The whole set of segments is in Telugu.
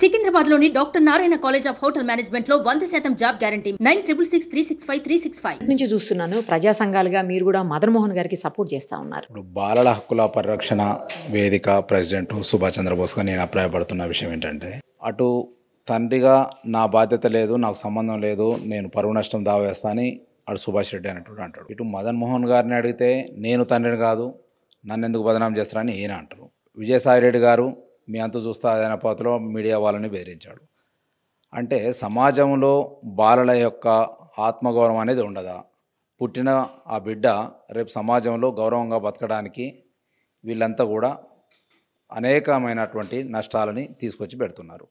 సికింద్రాబాద్ లోని doctor Narayana college of hotel management లో వంద శాతం job guarantee nine triple six three six five three six five నుంచి చూస్తున్నాను ప్రజా సంఘాలుగా మీరు కూడా మదన్ మోహన్ గారికి సపోర్ట్ చేస్తా ఉన్నారు ఇప్పుడు బాలల హక్కుల పరిరక్షణ వేదిక ప్రెసిడెంట్ సుభాష్ చంద్రబోస్ చంద్రబోస్గా నేను అభిప్రాయపడుతున్న విషయం ఏంటంటే అటు తండ్రిగా నా బాధ్యత లేదు నాకు సంబంధం లేదు నేను పరువు నష్టం దావేస్తా అని అటు సుభాష్ రెడ్డి అనేటువంటి అంటాడు ఇటు మదన్ మోహన్ గారిని అడిగితే నేను తండ్రిని కాదు నన్ను ఎందుకు బదనాం చేస్తారని ఈయన అంటారు విజయసాయి రెడ్డి గారు మీ అంత చూస్తా అనే పాత్రలో మీడియా వాళ్ళని బెదిరించాడు అంటే సమాజంలో బాలల యొక్క ఆత్మగౌరవం అనేది ఉండదా పుట్టిన ఆ బిడ్డ రేపు సమాజంలో గౌరవంగా బతకడానికి వీళ్ళంతా కూడా అనేకమైనటువంటి నష్టాలని తీసుకొచ్చి పెడుతున్నారు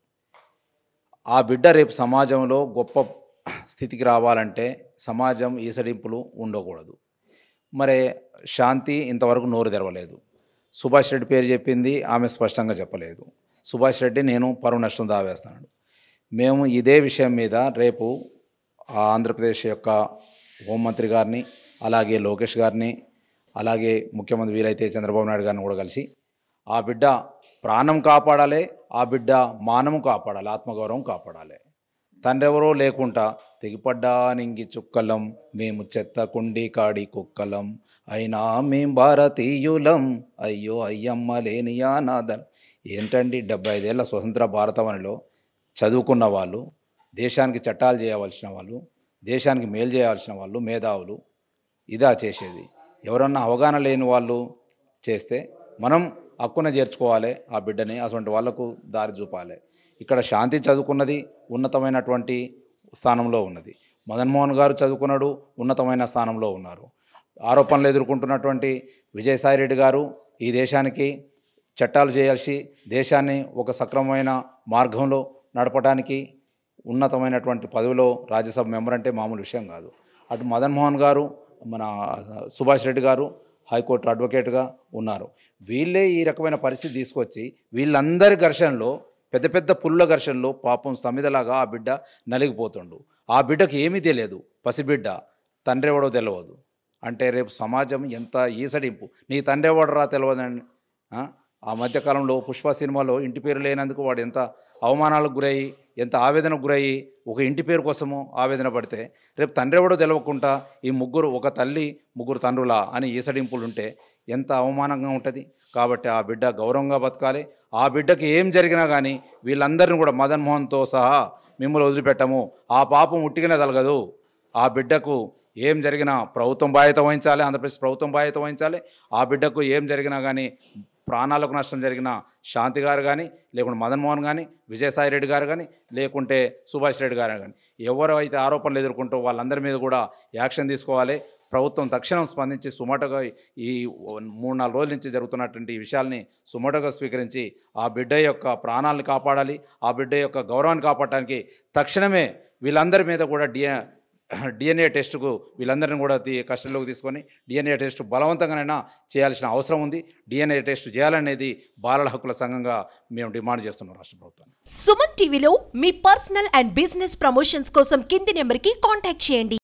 ఆ బిడ్డ రేపు సమాజంలో గొప్ప స్థితికి రావాలంటే సమాజం ఈసడింపులు ఉండకూడదు మరి శాంతి ఇంతవరకు నోరు తెరవలేదు సుభాష్ రెడ్డి పేరు చెప్పింది ఆమె స్పష్టంగా చెప్పలేదు సుభాష్ రెడ్డి నేను పరువు నష్టం దావేస్తాను మేము ఇదే విషయం మీద రేపు ఆంధ్రప్రదేశ్ యొక్క హోంమంత్రి గారిని అలాగే లోకేష్ గారిని అలాగే ముఖ్యమంత్రి వీలైతే చంద్రబాబు నాయుడు గారిని కూడా కలిసి ఆ బిడ్డ ప్రాణం కాపాడాలి ఆ బిడ్డ మానము కాపాడాలి ఆత్మగౌరవం కాపాడాలి తండ్రెవరో లేకుండా తెగిపడ్డానికి చుక్కలం మేము చెత్త కుండి కాడి కుక్కలం అయినా మేం భారతీయులం అయ్యో అయ్యమ్మ లేని యానాదన్ ఏంటండి డెబ్బై ఐదేళ్ల స్వతంత్ర భారతవనిలో చదువుకున్న వాళ్ళు దేశానికి చట్టాలు చేయవలసిన వాళ్ళు దేశానికి మేలు చేయాల్సిన వాళ్ళు మేధావులు ఇదా చేసేది ఎవరన్నా అవగాహన లేని వాళ్ళు చేస్తే మనం హక్కున చేర్చుకోవాలి ఆ బిడ్డని అటువంటి వాళ్లకు దారి చూపాలి ఇక్కడ శాంతి చదువుకున్నది ఉన్నతమైనటువంటి స్థానంలో ఉన్నది మదన్మోహన్ గారు చదువుకున్నాడు ఉన్నతమైన స్థానంలో ఉన్నారు ఆరోపణలు ఎదుర్కొంటున్నటువంటి విజయసాయిరెడ్డి గారు ఈ దేశానికి చట్టాలు చేయాల్సి దేశాన్ని ఒక సక్రమమైన మార్గంలో నడపడానికి ఉన్నతమైనటువంటి పదవిలో రాజ్యసభ మెంబర్ అంటే మామూలు విషయం కాదు అటు మదన్మోహన్ గారు మన సుభాష్ రెడ్డి గారు హైకోర్టు అడ్వకేట్గా ఉన్నారు వీళ్ళే ఈ రకమైన పరిస్థితి తీసుకొచ్చి వీళ్ళందరి ఘర్షణలో పెద్ద పెద్ద పుల్ల ఘర్షణలో పాపం సమిదలాగా ఆ బిడ్డ నలిగిపోతుండు ఆ బిడ్డకు ఏమీ తెలియదు పసిబిడ్డ తండ్రివాడో తెలియదు అంటే రేపు సమాజం ఎంత ఈసడింపు నీ తండ్రివాడరా తెలియదండి ఆ మధ్యకాలంలో పుష్ప సినిమాలో ఇంటి పేరు లేనందుకు వాడు ఎంత అవమానాలకు గురయ్యి ఎంత ఆవేదన గురయ్యి ఒక ఇంటి పేరు కోసము ఆవేదన పడితే రేపు తండ్రి ఎవడో తెలవకుండా ఈ ముగ్గురు ఒక తల్లి ముగ్గురు తండ్రులా అని ఈసడింపులుంటే ఎంత అవమానంగా ఉంటుంది కాబట్టి ఆ బిడ్డ గౌరవంగా బతకాలి ఆ బిడ్డకి ఏం జరిగినా కానీ వీళ్ళందరినీ కూడా మదన్ మోహన్తో సహా మిమ్మల్ని వదిలిపెట్టము ఆ పాపం ఉట్టిగానే తలగదు ఆ బిడ్డకు ఏం జరిగినా ప్రభుత్వం బాధ్యత వహించాలి ఆంధ్రప్రదేశ్ ప్రభుత్వం బాధ్యత వహించాలి ఆ బిడ్డకు ఏం జరిగినా కానీ ప్రాణాలకు నష్టం జరిగిన శాంతి గారు కానీ లేకుంటే మదన్మోహన్ కానీ విజయసాయి రెడ్డి గారు కానీ లేకుంటే సుభాష్ రెడ్డి గారు కానీ అయితే ఆరోపణలు ఎదుర్కొంటూ వాళ్ళందరి మీద కూడా యాక్షన్ తీసుకోవాలి ప్రభుత్వం తక్షణం స్పందించి సుమటగా ఈ మూడు నాలుగు రోజుల నుంచి జరుగుతున్నటువంటి ఈ విషయాల్ని సుమటగా స్వీకరించి ఆ బిడ్డ యొక్క ప్రాణాలను కాపాడాలి ఆ బిడ్డ యొక్క గౌరవాన్ని కాపాడటానికి తక్షణమే వీళ్ళందరి మీద కూడా డిఎ డిఎన్ఏ టెస్టుకు వీళ్ళందరినీ కూడా కస్టడీలోకి తీసుకొని డిఎన్ఏ టెస్టు బలవంతంగానైనా చేయాల్సిన అవసరం ఉంది డిఎన్ఏ టెస్ట్ చేయాలనేది బాలల హక్కుల సంఘంగా మేము డిమాండ్ చేస్తున్నాం రాష్ట్ర ప్రభుత్వం సుమన్ టీవీలో మీ పర్సనల్ అండ్ బిజినెస్ ప్రమోషన్స్ కోసం కింది నెంబర్కి కాంటాక్ట్ చేయండి